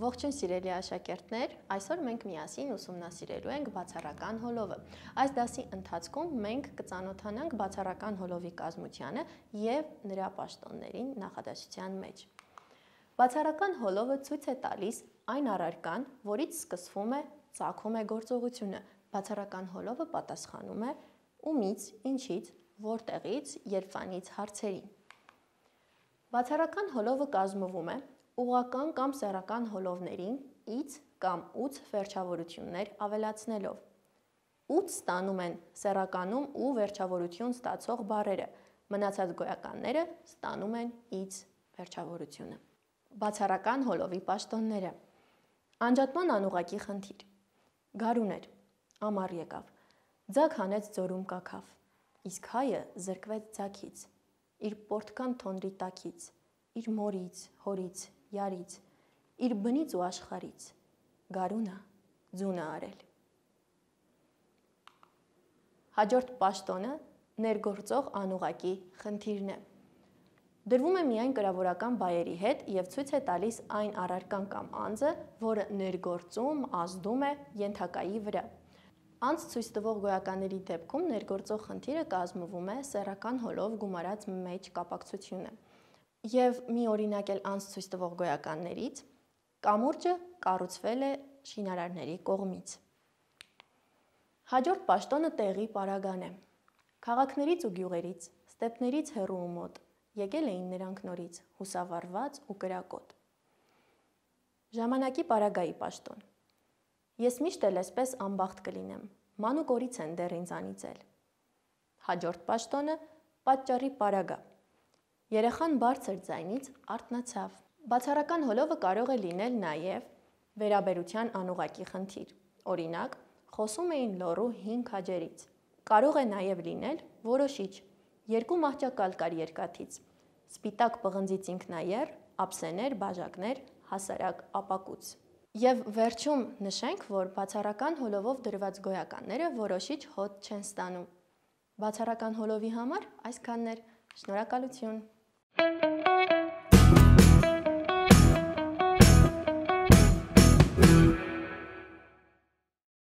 Ողջույն սիրելի աշակերտներ, այսօր մենք միասին ուսումնասիրելու ենք բացառական հոլովը։ Այս դասի ընթացքում մենք կծանոթանանք բացառական հոլովի կազմությանը եւ նրա պաշտոններին նախադասության մեջ։ Բացառական հոլովը ցույց է տալիս այն առարկան, որից սկսվում է ցակում է գործողությունը։ Բացառական հոլովը պատասխանում է Ումից, ինչից, որտեղից, երբանից հարցերին։ Բացառական հոլովը կազմվում է ուղական կամ սեռական հոլովներին «ից» կամ «ից» վերջավորություններ ավելացնելով։ «Ից» ստանում են սեռականում «ու» վերջավորություն ստացող բառերը, մնացած գոյականները ստանում են «ից» վերջավորությունը։ Բացառական հոլովի պաշտոնները։ Անջատման անուղակի խնդիր։ Գարուներ։ Ամառ եկավ Ձակ հանեց ձորում կակավ։ Իսկ հայը զրկվեց ձակից, իր պորտկան թոնդրի տակից, իր մորից, հորից, յարից, իր բնից ու աշխարից։ Գարունա, ձունը արել։ Հաջորդ պաշտոնը ներգործող անուղակի խնդիրն է։ Դրվում է միայն կրավորական բայերի հետ եւ ցույց է տալիս այն առարկան կամ անձը, որը ներգործում, ազդում է յենթակայի վրա։ Անց ցույց տվող գոյականների դեպքում ներգործող խնդիրը կազմվում է սեռական հոլով գումարած մեջ կապակցությունը։ Եվ մի օրինակ էլ անց ցույց տվող գոյականներից կամուրջը կառուցվել է շինարարների կողմից։ Հաջորդ պաշտոնը տեղի պարագան է։ Քաղաքներից ու գյուղերից, ստեփներից հեռու ու մոտ եկել էին նրանք նորից, հուսավարված ու կրակոտ։ Ժամանակի պարագայի պաշտոն Ես միշտ էլ այսպես ամբախտ կլինեմ։ Մանուկորից են դեռ ինձանից էլ։ Հաջորդ պաշտոնը պատճառի պարագա։ Երեխան բարձր ձայնից արթնացավ։ Բացառական հոլովը կարող է լինել նաև վերաբերության անուղակի խնդիր։ Օրինակ, խոսում էին լոռու 5 հաջերից։ Կարող է նաև լինել որոշիչ երկու մահճակալ կար երկաթից։ Սպիտակ պղնձից ինքնաեր, աբսեներ, բաժակներ, հասարակ ապակուց։ Եվ վերջում նշենք, որ բացառական հոլովով դրված գոյականները որոշիչ հոտ չեն ստանում։ Բացառական հոլովի համար այսքաններ։ Շնորհակալություն։ Thank you.